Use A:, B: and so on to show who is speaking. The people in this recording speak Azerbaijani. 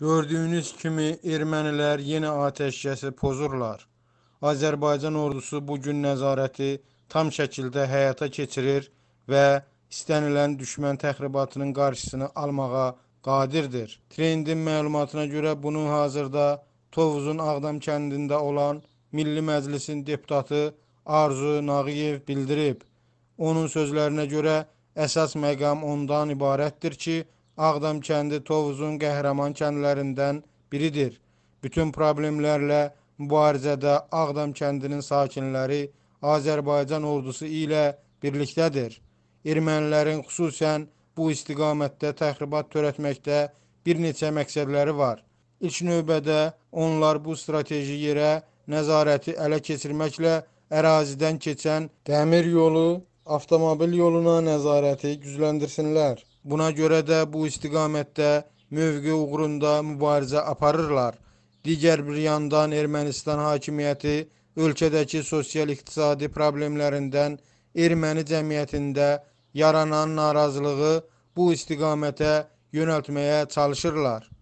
A: Gördüyünüz kimi ermənilər yenə atəşkəsi pozurlar. Azərbaycan ordusu bu gün nəzarəti tam şəkildə həyata keçirir və istənilən düşmən təxribatının qarşısını almağa qadirdir. Trendin məlumatına görə bunu hazırda Tovuzun Ağdam kəndində olan Milli Məclisin deputatı Arzu Nağıyev bildirib. Onun sözlərinə görə əsas məqam ondan ibarətdir ki, Ağdam kəndi Tovuzun qəhrəman kəndlərindən biridir. Bütün problemlərlə mübarizədə Ağdam kəndinin sakinləri Azərbaycan ordusu ilə birlikdədir. Ermənilərin xüsusən bu istiqamətdə təxribat törətməkdə bir neçə məqsədləri var. İlk növbədə onlar bu strateji yerə nəzarəti ələ keçirməklə ərazidən keçən dəmir yolu, avtomobil yoluna nəzarəti gücləndirsinlər. Buna görə də bu istiqamətdə mövqe uğrunda mübarizə aparırlar. Digər bir yandan Ermənistan hakimiyyəti ölkədəki sosial-iqtisadi problemlərindən erməni cəmiyyətində yaranan narazılığı bu istiqamətə yönəltməyə çalışırlar.